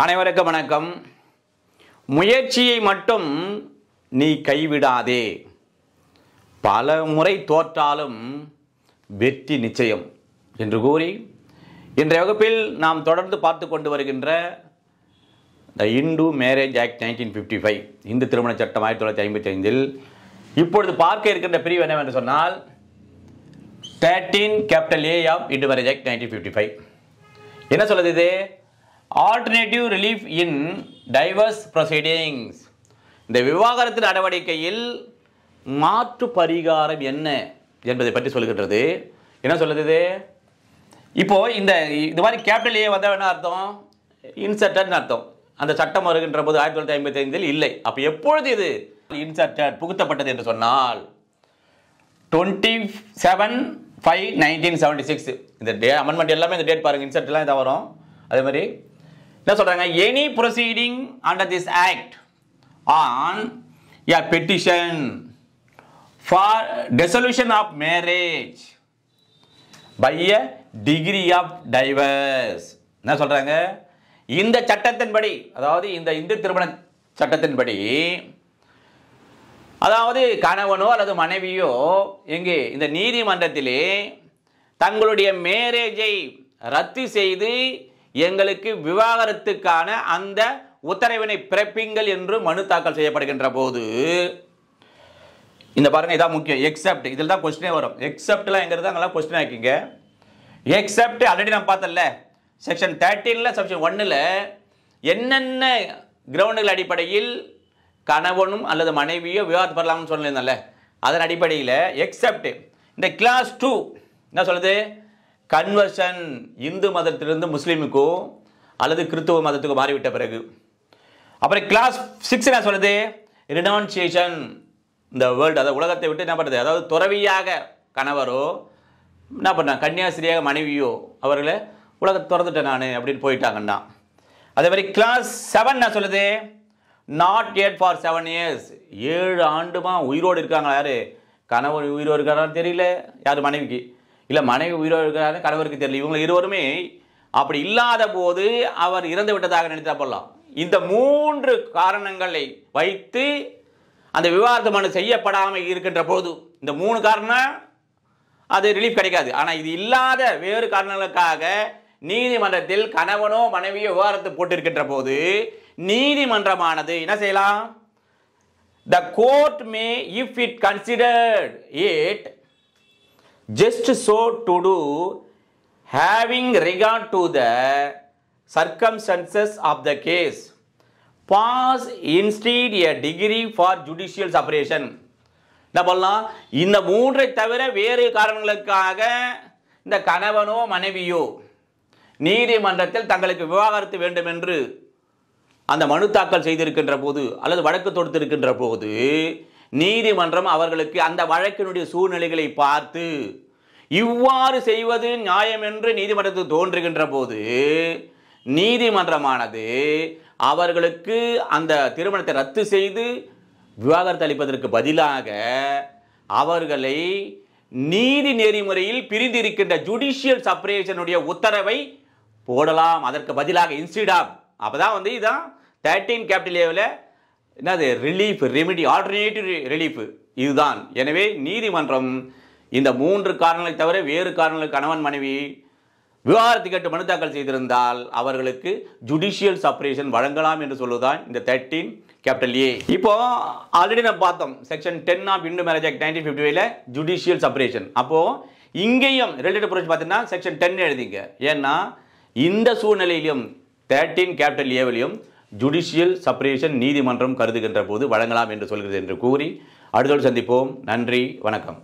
அனைவருக்கு வணக்கம் முயற்சியை மட்டும் நீ கைவிடாதே பல முறை தோற்றாலும் வெற்றி நிச்சயம் என்று கூறி இன்றைய வகுப்பில் நாம் தொடர்ந்து பார்த்து கொண்டு வருகின்ற the Hindu marriage act nineteen fifty five இந்து திருமண சட்டம் ஆயிரத்தி தொள்ளாயிரத்தி ஐம்பத்தி ஐந்தில் இப்பொழுது பார்க்க இருக்கின்ற பிரிவு என்னவென்று சொன்னால் thirteen capital A of Hindu marriage act nineteen fifty five என்ன சொல்லுது இது alternative relief in divorce proceedings இந்த விவாகரத்து நடவடிக்கையில் மாற்று பரிகாரம் என்ன என்பதை பற்றி சொல்கின்றது என்ன சொல்லுது இப்போது இந்த இது மாதிரி கேபிட்டல் ஏ வந்தால் என்ன அர்த்தம் இன்சர்டட்னு அர்த்தம் அந்த சட்டம் வருகின்ற போது ஆயிரத்தி தொள்ளாயிரத்தி ஐம்பத்தி ஐந்தில் இல்லை அப்போ எப்பொழுது இது இன்சர்டட் புகுத்தப்பட்டது என்று சொன்னால் twenty seven five nineteen seventy six இந்த டே அமெண்ட்மெண்ட் எல்லாமே இந்த டேட் பாருங்கள் இன்சர்ட்லாம் இதாக வரும் அதே மாதிரி என்ன சொல்கிறாங்க any proceeding under this act on a petition for dissolution of marriage by a decree of divorce என்ன சொல்கிறாங்க இந்த சட்டத்தின்படி அதாவது இந்த இந்து திருமண சட்டத்தின்படி அதாவது கணவனோ அல்லது மனைவியோ எங்கே இந்த நீதிமன்றத்திலே தங்களுடைய மேரேஜை ரத்து செய்து எங்களுக்கு விவாகரத்துக்கான அந்த உத்தரவினை பிறப்பிங்கள் என்று மனு தாக்கல் செய்யப்படுகின்ற போது இந்த பாருங்க இதான் முக்கியம் எக்ஸப்ட் இதில் தான் கொஸ்டினே வரும் எக்ஸப்ட்லாம் எங்கிறது அங்கெல்லாம் கொஸ்டின் ஆக்கிங்க எக்ஸப்ட் ஆல்ரெடி நான் பார்த்தல செக்ஷன் தேர்ட்டீனில் செக்ஷன் ஒன்னில் என்னென்ன கிரவுண்டுகள் அடிப்படையில் கணவனும் அல்லது மனைவியோ விவாதம் பெறலாம்னு சொல்லியிருந்தேன்ல அதன் அடிப்படையில் எக்ஸப்ட் இந்த கிளாஸ் டூ என்ன சொல்லுது கன்வர்ஷன் இந்து மதத்திலிருந்து முஸ்லீமுக்கோ அல்லது கிறிஸ்துவ மதத்துக்கோ மாறிவிட்ட பிறகு அப்புறம் கிளாஸ் சிக்ஸ் என்ன சொல்லுது ரினவுன்சியேஷன் இந்த வேர்ல்டு அதாவது உலகத்தை விட்டு என்ன பண்ணுறது அதாவது துறவியாக கணவரோ என்ன பண்ண கன்னியாஸ்திரியாக மனைவியோ அவர்களை உலகத்தை திறந்துட்டேன் நான் அப்படின்னு போயிட்டாங்கன்னா அதே மாதிரி கிளாஸ் செவன் நான் சொல்லுது not heard for seven years ஏழு ஆண்டுமா உயிரோடு இருக்காங்களா யார் கணவர் உயிரோடு இருக்காரான்னு தெரியல யார் மனைவிக்கு இல்லை மனைவி உயிரோ இருக்கிறாரு கணவருக்கு தெரியல இவங்க இருவருமே அப்படி இல்லாத போது அவர் இறந்து விட்டதாக நினைத்தா போடலாம் இந்த மூன்று காரணங்களை வைத்து அந்த விவாத மனு செய்யப்படாமல் இருக்கின்ற போது இந்த மூணு காரணம் அது ரிலீஃப் கிடைக்காது ஆனால் இது இல்லாத வேறு காரணங்களுக்காக நீதிமன்றத்தில் கணவனோ மனைவியோ விவகாரத்தை போட்டிருக்கின்ற போது நீதிமன்றமானது என்ன செய்யலாம் the court may if it considered it just so to do having regard to the circumstances of the case pass instead a decree for judicial separation என்ன பண்ணலாம் இந்த மூன்றை தவிர வேறு காரணங்களுக்காக இந்த கணவனோ மனைவியோ நீதிமன்றத்தில் தங்களுக்கு விவாகரத்து வேண்டும் என்று அந்த மனு தாக்கல் செய்திருக்கின்ற போது அல்லது வழக்கு தொடுத்திருக்கின்ற போது நீதிமன்றம் அவர்களுக்கு அந்த வழக்கினுடைய சூழ்நிலைகளை பார்த்து இவ்வாறு செய்வது நியாயம் என்று நீதிமன்றத்தில் தோன்றுகின்ற போது நீதிமன்றமானது அவர்களுக்கு அந்த திருமணத்தை ரத்து செய்து விவாகரத்து அளிப்பதற்கு பதிலாக அவர்களை நீதி நெறிமுறையில் பிரிந்திருக்கின்ற ஜுடிஷியல் சப்ரேஷனுடைய உத்தரவை போடலாம் அதற்கு பதிலாக இன்ஸ்டிடாப் அப்போ தான் வந்து இதான் தேர்ட்டீன் கேபிட்டல் ஏவில் என்னது ரிலீஃப் ரெமிடி ஆல்டர்னேட்டிவ் ரிலீஃப் இதுதான் எனவே நீதிமன்றம் இந்த மூன்று காரணங்களை தவிர வேறு காரணங்கள் கணவன் மனைவி விவாகரத்து கேட்டு மனு தாக்கல் செய்திருந்தால் அவர்களுக்கு ஜுடிஷியல் சப்ரேஷன் வழங்கலாம் என்று சொல்லுதான் இந்த தேர்ட்டீன் கேபிட்டல் ஏ இப்போ ஆல்ரெடி நம்ம பார்த்தோம் section ten of Hindu marriage act nineteen fifty ஃபைவ்ல ஜுடிஷியல் சப்ரேஷன் அப்போது இங்கேயும் ரிலேட்டட் ப்ரொவிஷன் பார்த்தீங்கன்னா செக்ஷன் டென் எழுதிங்க ஏன்னா இந்த சூழ்நிலையிலும் தேர்ட்டீன் கேபிட்டல் ஏவிலையும் ஜுடிஷியல் சப்ரேஷன் நீதிமன்றம் கருதுகின்ற போது வழங்கலாம் என்று சொல்கிறது என்று கூறி அடுத்தோடு சந்திப்போம் நன்றி வணக்கம்